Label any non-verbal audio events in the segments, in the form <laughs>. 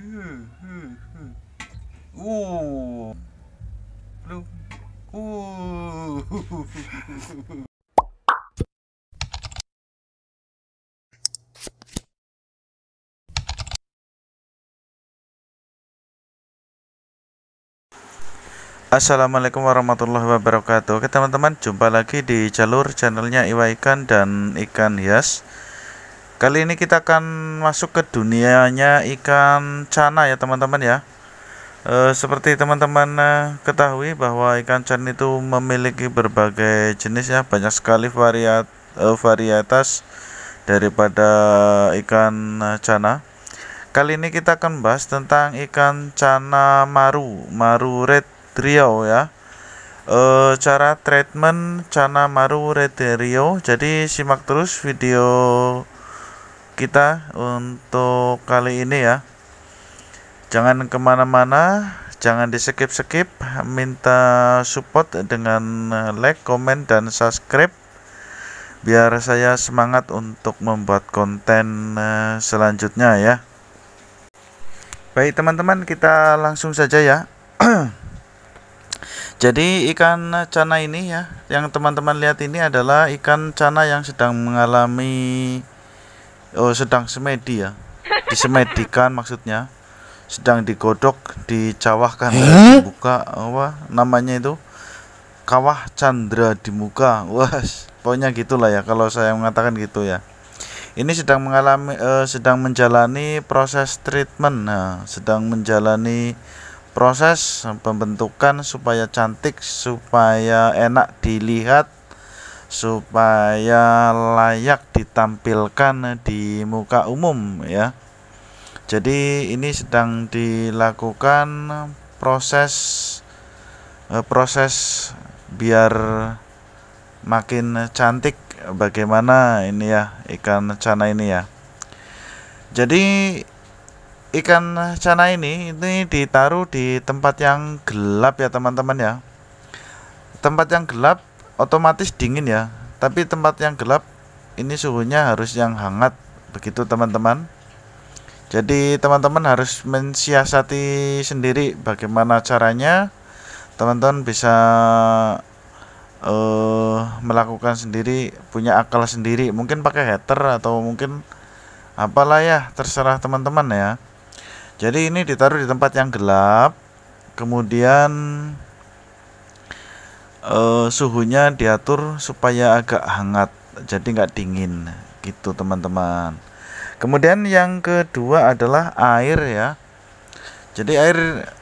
Hmm, hmm, hmm. Uh. Uh. Assalamualaikum warahmatullahi wabarakatuh Oke teman-teman jumpa lagi di jalur channelnya Iwa Ikan dan Ikan Hias Kali ini kita akan masuk ke dunianya ikan cana ya teman-teman ya. E, seperti teman-teman eh, ketahui bahwa ikan cana itu memiliki berbagai jenis ya, banyak sekali variat e, varietas daripada ikan cana. Kali ini kita akan bahas tentang ikan cana maru, maru red riau ya. E, cara treatment cana maru red riau. Jadi simak terus video kita untuk kali ini ya jangan kemana-mana jangan di skip skip minta support dengan like comment dan subscribe biar saya semangat untuk membuat konten eh, selanjutnya ya baik teman-teman kita langsung saja ya <clears throat> jadi ikan cana ini ya yang teman-teman lihat ini adalah ikan cana yang sedang mengalami oh sedang semedi ya disemedikan maksudnya sedang digodok dicawahkan dibuka apa namanya itu kawah Chandra di muka wah pokoknya gitulah ya kalau saya mengatakan gitu ya ini sedang mengalami eh, sedang menjalani proses treatment nah, sedang menjalani proses pembentukan supaya cantik supaya enak dilihat supaya layak ditampilkan di muka umum ya jadi ini sedang dilakukan proses e, proses biar makin cantik bagaimana ini ya ikan cana ini ya jadi ikan cana ini ini ditaruh di tempat yang gelap ya teman-teman ya tempat yang gelap otomatis dingin ya tapi tempat yang gelap ini suhunya harus yang hangat begitu teman-teman jadi teman-teman harus mensiasati sendiri bagaimana caranya teman-teman bisa uh, melakukan sendiri punya akal sendiri mungkin pakai heater atau mungkin apalah ya terserah teman-teman ya jadi ini ditaruh di tempat yang gelap kemudian uh, suhunya diatur supaya agak hangat jadi nggak dingin gitu teman-teman kemudian yang kedua adalah air ya jadi air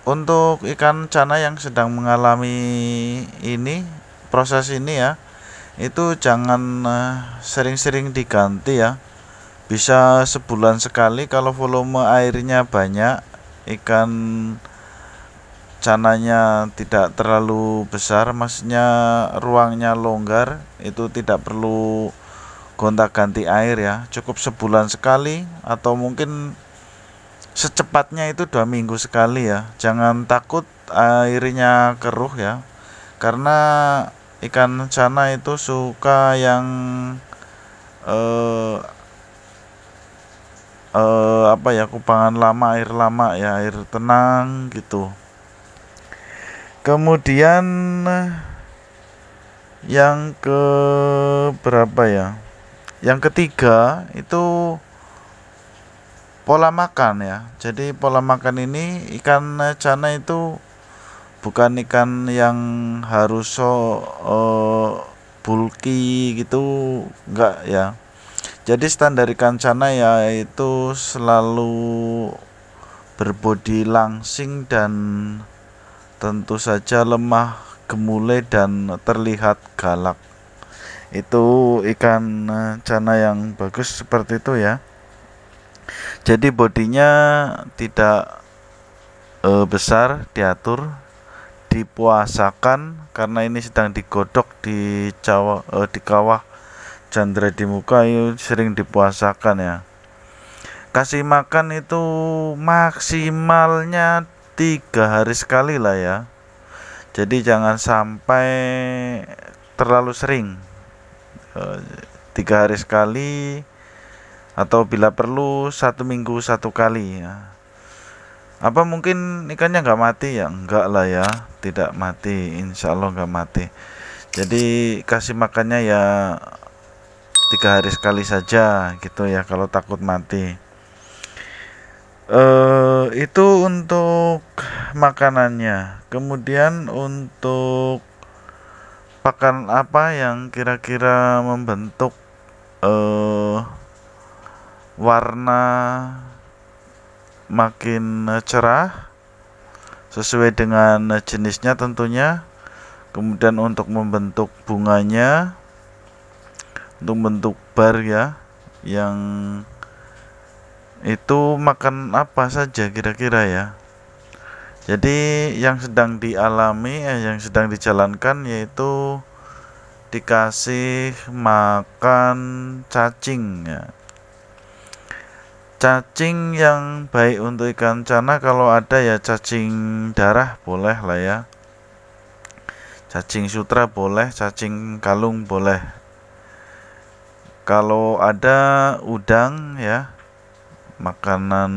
untuk ikan cana yang sedang mengalami ini proses ini ya itu jangan eh, sering-sering uh, diganti ya bisa sebulan sekali kalau volume airnya banyak ikan cananya tidak terlalu besar maksudnya ruangnya longgar itu tidak perlu gonta ganti air ya cukup sebulan sekali atau mungkin secepatnya itu dua minggu sekali ya jangan takut airnya keruh ya karena ikan cana itu suka yang eh, eh, apa ya kupangan lama air lama ya air tenang gitu kemudian yang ke berapa ya yang ketiga itu pola makan ya jadi pola makan ini ikan cana itu bukan ikan yang harus so uh, bulky gitu enggak ya jadi standar ikan cana yaitu selalu berbodi langsing dan tentu saja lemah, gemule dan terlihat galak. Itu ikan eh, cana yang bagus seperti itu ya. Jadi bodinya tidak e, besar, diatur, dipuasakan karena ini sedang digodok di cawa, e, eh, di kawah Chandra di muka itu sering dipuasakan ya. Kasih makan itu maksimalnya tiga hari sekali lah ya jadi jangan sampai terlalu sering eh, tiga hari sekali atau bila perlu satu minggu satu kali ya apa mungkin ikannya nggak mati ya enggak lah ya tidak mati insya Allah nggak mati jadi kasih makannya ya tiga hari sekali saja gitu ya kalau takut mati Uh, itu untuk makanannya. Kemudian untuk pakan apa yang kira-kira membentuk uh, warna makin cerah sesuai dengan jenisnya tentunya. Kemudian untuk membentuk bunganya untuk bentuk bar ya yang itu makan apa saja kira-kira ya jadi yang sedang dialami eh, yang sedang dijalankan yaitu dikasih makan cacing ya. cacing yang baik untuk ikan cana kalau ada ya cacing darah boleh lah ya cacing sutra boleh cacing kalung boleh kalau ada udang ya makanan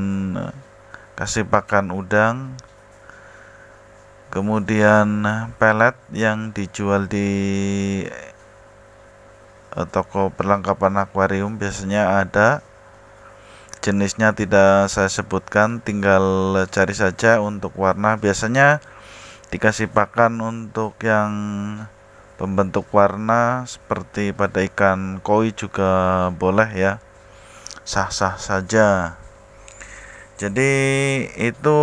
kasih pakan udang kemudian pelet yang dijual di eh, toko perlengkapan akuarium biasanya ada jenisnya tidak saya sebutkan tinggal cari saja untuk warna biasanya dikasih pakan untuk yang pembentuk warna seperti pada ikan koi juga boleh ya sah-sah saja. Jadi itu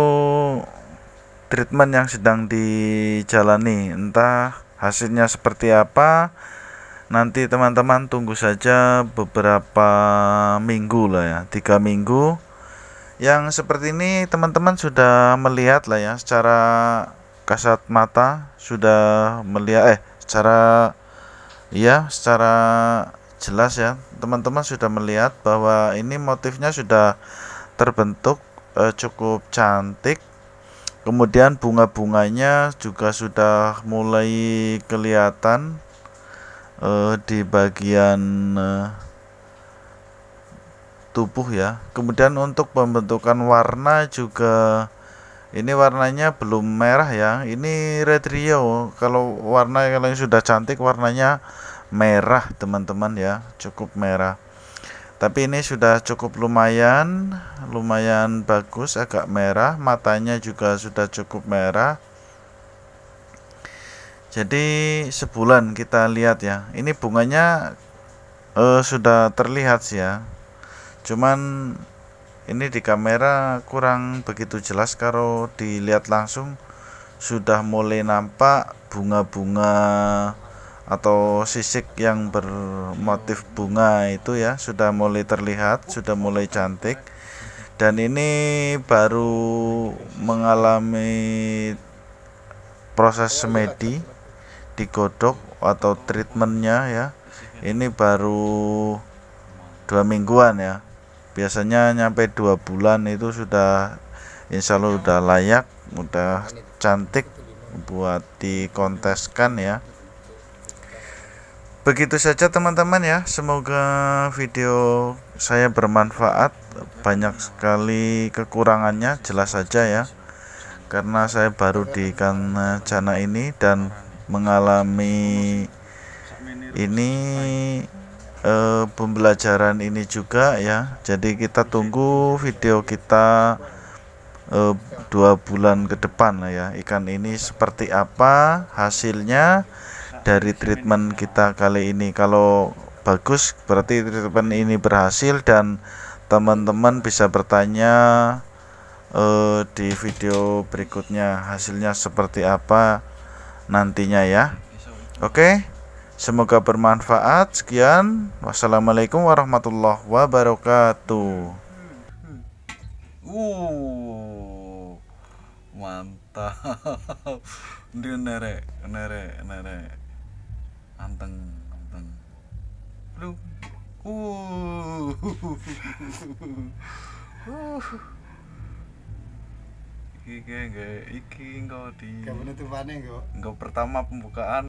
treatment yang sedang dijalani. Entah hasilnya seperti apa, nanti teman-teman tunggu saja beberapa minggu lah ya, tiga minggu. Yang seperti ini teman-teman sudah melihat lah ya secara kasat mata sudah melihat eh secara ya secara jelas ya teman-teman sudah melihat bahwa ini motifnya sudah terbentuk eh, cukup cantik kemudian bunga-bunganya juga sudah mulai kelihatan eh, di bagian eh, tubuh ya kemudian untuk pembentukan warna juga ini warnanya belum merah ya ini red rio kalau warna yang sudah cantik warnanya merah teman-teman ya cukup merah tapi ini sudah cukup lumayan lumayan bagus agak merah matanya juga sudah cukup merah jadi sebulan kita lihat ya ini bunganya eh, sudah terlihat sih ya cuman ini di kamera kurang begitu jelas kalau dilihat langsung sudah mulai nampak bunga-bunga atau sisik yang bermotif bunga itu ya sudah mulai terlihat sudah mulai cantik dan ini baru mengalami proses semedi digodok atau treatmentnya ya ini baru dua mingguan ya biasanya nyampe dua bulan itu sudah insya Allah sudah layak udah cantik buat dikonteskan ya begitu saja teman-teman ya semoga video saya bermanfaat banyak sekali kekurangannya jelas saja ya karena saya baru di kancana ini dan mengalami ini e, pembelajaran ini juga ya jadi kita tunggu video kita e, dua bulan ke depan ya ikan ini seperti apa hasilnya dari treatment kita kali ini kalau bagus berarti treatment ini berhasil dan teman-teman bisa bertanya uh, di video berikutnya hasilnya seperti apa nantinya ya oke okay? semoga bermanfaat sekian wassalamualaikum warahmatullahi wabarakatuh uh mantap <laughs> nere nere nere anteng anteng lu uh <laughs> iki gak iki engko di gak penutupane engko engko pertama pembukaan